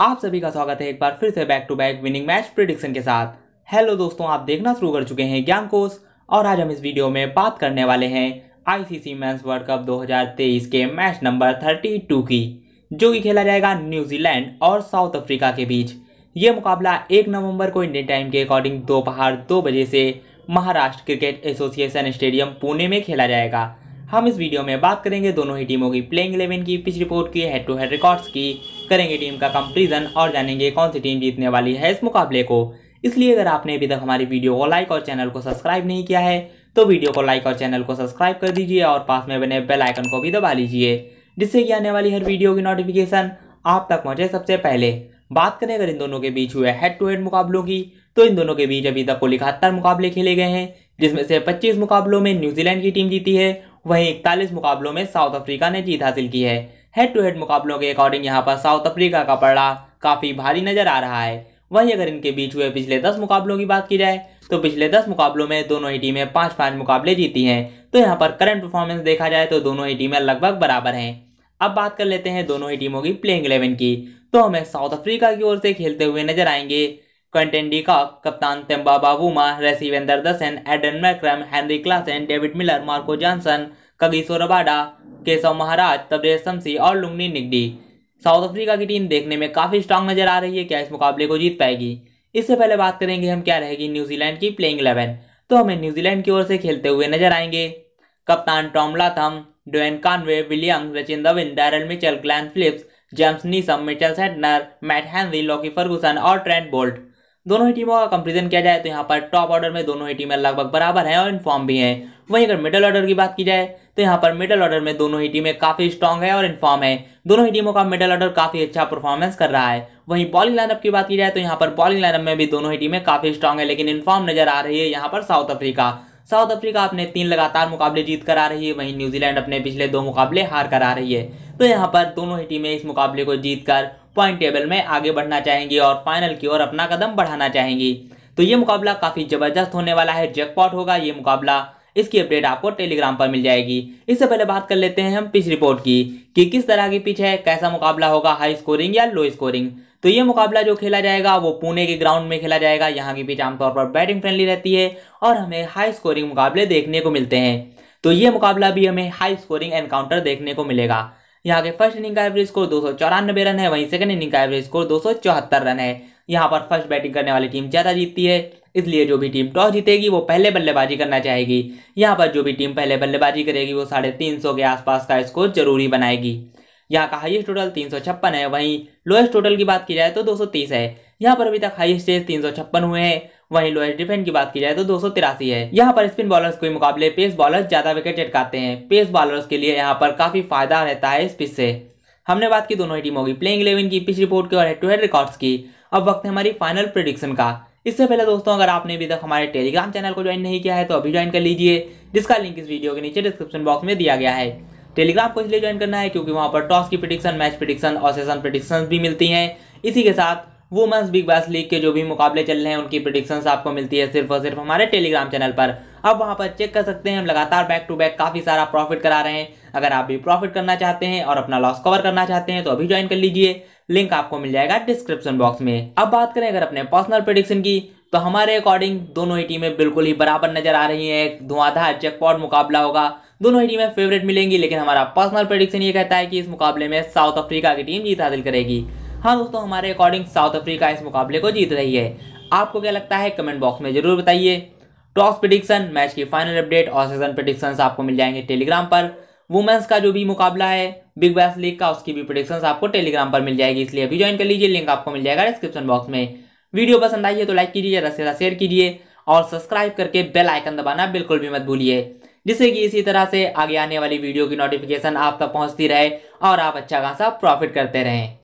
आप सभी का स्वागत है एक बार फिर से back to back winning match prediction के साथ हेलो दोस्तों आप देखना शुरू कर चुके हैं ज्ञान कोश और आज हम इस वीडियो में बात करने वाले हैं आईसीसी मेंस वर्ल्ड कप 2023 के मैच नंबर 32 की जो कि खेला जाएगा न्यूजीलैंड और साउथ अफ्रीका के बीच ये मुकाबला एक नवम्बर को इंडियन टाइम के अकॉर्डिंग दोपहर दो बजे से Maharashtra Cricket Association Stadium Pune में खेला जाएगा हम इस वीडियो में बात करेंगे दोनों ही टीमों की प्लेइंग इलेवन की पिच रिपोर्ट की हेड टू हेड रिकॉर्ड्स की करेंगे टीम का कंपेरिजन और जानेंगे कौन सी टीम जीतने वाली है इस मुकाबले को इसलिए अगर आपने अभी तक हमारी वीडियो को लाइक और चैनल को सब्सक्राइब नहीं किया है तो वीडियो को लाइक और चैनल को सब्सक्राइब कर दीजिए और पास में बने बेल आइकन को भी दबा लीजिए जिससे कि आने वाली हर वीडियो की नोटिफिकेशन आप तक पहुंचे सबसे पहले बात करें अगर इन दोनों के बीच हुए हेड टू हेड मुकाबलों की तो इन दोनों के बीच अभी तक कुल इकहत्तर मुकाबले खेले गए हैं जिसमें से 25 मुकाबलों में न्यूजीलैंड की टीम जीती है वहीं इकतालीस मुकाबलों में साउथ अफ्रीका ने जीत हासिल की है हेड टू हेड मुकाबलों के अकॉर्डिंग यहाँ पर साउथ अफ्रीका का पड़ा काफ़ी भारी नजर आ रहा है वहीं अगर इनके बीच हुए पिछले दस मुकाबलों की बात की जाए तो पिछले दस मुकाबलों में दोनों ही टीमें पांच पांच मुकाबले जीती हैं तो यहाँ पर करंट परफॉर्मेंस देखा जाए तो दोनों ही टीमें लगभग बराबर हैं अब बात कर लेते हैं दोनों ही टीमों की प्लेइंग इलेवन की तो हमें साउथ अफ्रीका की ओर से खेलते हुए नजर आएंगे Contendika, Kaptan Temba Bavuma, Resivander Dussen Aiden Markram Henry Klaasen David Miller Marco Jansen Kagiso Rabada Keshav Maharaj Tabraiz Shamsi और लुंगनी निगडी साउथ अफ्रीका की टीम देखने में काफ़ी स्ट्रांग नजर आ रही है क्या इस मुकाबले को जीत पाएगी इससे पहले बात करेंगे हम क्या रहेगी न्यूजीलैंड की प्लेइंग इलेवन तो हमें न्यूजीलैंड की ओर से खेलते हुए नजर आएंगे कप्तान Tom Latham Don Conway William Rachin दविन Daryl Mitchell Glenn Phillips James Neesham Mitchell Santner Matt Henry Lockie Ferguson और ट्रेंट बोल्ट दोनों ही टीमों का कंपेरिजन किया जाए तो यहाँ पर टॉप ऑर्डर में दोनों ही टीमें लगभग बराबर हैं और इनफॉर्म भी हैं वहीं अगर मिडल ऑर्डर की बात की जाए तो यहाँ पर मिडल ऑर्डर में दोनों ही टीमें काफ़ी स्ट्रांग है और इनफॉर्म है दोनों ही टीमों का मिडल ऑर्डर काफ़ी अच्छा परफॉर्मेंस कर रहा है वहीं बॉलिंग लाइनअप की बात की जाए तो यहाँ पर बॉलिंग लाइनअप में भी दोनों ही टीमें काफ़ी स्ट्रांग है लेकिन इनफॉर्म नजर आ रही है यहाँ पर साउथ अफ्रीका साउथ अफ्रीका अपने तीन लगातार मुकाबले जीत कर आ रही है वहीं न्यूजीलैंड अपने पिछले दो मुकाबले हार कर आ रही है तो यहाँ पर दोनों ही टीमें इस मुकाबले को जीतकर पॉइंट टेबल में आगे बढ़ना चाहेंगी और फाइनल की ओर अपना कदम बढ़ाना चाहेंगी तो ये मुकाबला काफ़ी ज़बरदस्त होने वाला है जैकपॉट होगा ये मुकाबला इसकी अपडेट आपको टेलीग्राम पर मिल जाएगी इससे पहले बात कर लेते हैं हम पिच रिपोर्ट की कि किस तरह की पिच है कैसा मुकाबला होगा हाई स्कोरिंग या लो स्कोरिंग तो ये मुकाबला जो खेला जाएगा वो पुणे के ग्राउंड में खेला जाएगा यहाँ की पिच आमतौर पर बैटिंग फ्रेंडली रहती है और हमें हाई स्कोरिंग मुकाबले देखने को मिलते हैं तो ये मुकाबला भी हमें हाई स्कोरिंग एनकाउंटर देखने को मिलेगा यहाँ के फर्स्ट इनिंग का एवरेज स्कोर दो रन है वहीं सेकंड इनिंग का एवरेज स्कोर दो रन है यहाँ पर फर्स्ट बैटिंग करने वाली टीम ज़्यादा जीतती है इसलिए जो भी टीम टॉस जीतेगी वो पहले बल्लेबाजी करना चाहेगी यहाँ पर जो भी टीम पहले बल्लेबाजी करेगी वो साढ़े तीन सौ के आसपास का स्कोर जरूरी बनाएगी यहाँ का हाईएस्ट टोटल तीन सौ छप्पन है वहीं लोएस्ट टोटल की बात की जाए तो दो सौ तीस है यहाँ पर अभी तक हाईएस्ट स्टेज तीन सौ छप्पन हुए हैं वही लोएस्ट डिफेंड की बात की जाए तो दो है यहाँ पर स्पिन बॉलर के मुकाबले पेस बॉलर ज्यादा विकेट चटकाते हैं पेस बॉलर्स के लिए यहाँ पर काफी फायदा रहता है इस पिच से हमने बात की दोनों ही टीमों की प्लेइंग इलेवन की पिच रिपोर्ट की और हेड टू हेड रिकॉर्ड्स की अब वक्त है हमारी फाइनल प्रोडिक्शन का इससे पहले दोस्तों अगर आपने अभी तक हमारे टेलीग्राम चैनल को ज्वाइन नहीं किया है तो अभी ज्वाइन कर लीजिए जिसका लिंक इस वीडियो के नीचे डिस्क्रिप्शन बॉक्स में दिया गया है टेलीग्राम को इसलिए ज्वाइन करना है क्योंकि वहाँ पर टॉस की प्रिडिक्शन मैच प्रिडिक्शन और सेशन प्रिडिक्शन भी मिलती हैं इसी के साथ वुमेंस बिग बॉस लीग के जो भी मुकाबले चल रहे हैं उनकी प्रिडिक्शंस आपको मिलती है सिर्फ और सिर्फ हमारे टेलीग्राम चैनल पर अब वहां पर चेक कर सकते हैं हम लगातार बैक टू बैक काफ़ी सारा प्रॉफिट करा रहे हैं अगर आप भी प्रॉफिट करना चाहते हैं और अपना लॉस कवर करना चाहते हैं तो अभी ज्वाइन कर लीजिए लिंक आपको मिल जाएगा डिस्क्रिप्शन बॉक्स में अब बात करें अगर अपने पर्सनल प्रोडिक्शन की तो हमारे अकॉर्डिंग दोनों ही टीमें बिल्कुल ही बराबर नजर आ रही हैं धुआंधार चेकपॉट मुकाबला होगा दोनों ही टीमें फेवरेट मिलेंगी लेकिन हमारा पर्सनल प्रोडिक्शन ये कहता है कि इस मुकाबले में साउथ अफ्रीका की टीम जीत हासिल करेगी हाँ दोस्तों हमारे अकॉर्डिंग साउथ अफ्रीका इस मुकाबले को जीत रही है आपको क्या लगता है कमेंट बॉक्स में जरूर बताइए टॉस प्रिडिक्शन मैच की फाइनल अपडेट और सेजन प्रिडिक्शंस आपको मिल जाएंगे टेलीग्राम पर वुमेंस का जो भी मुकाबला है बिग बैस लीग का उसकी भी प्रिडिक्शंस आपको टेलीग्राम पर मिल जाएगी इसलिए अभी ज्वाइन कर लीजिए लिंक आपको मिल जाएगा डिस्क्रिप्शन बॉक्स में वीडियो पसंद आई है तो लाइक कीजिए ज़्यादा शेयर कीजिए और सब्सक्राइब करके बेल आइकन दबाना बिल्कुल भी मत भूलिए जिससे कि इसी तरह से आगे आने वाली वीडियो की नोटिफिकेशन आप तक पहुंचती रहे और आप अच्छा खासा प्रॉफिट करते रहें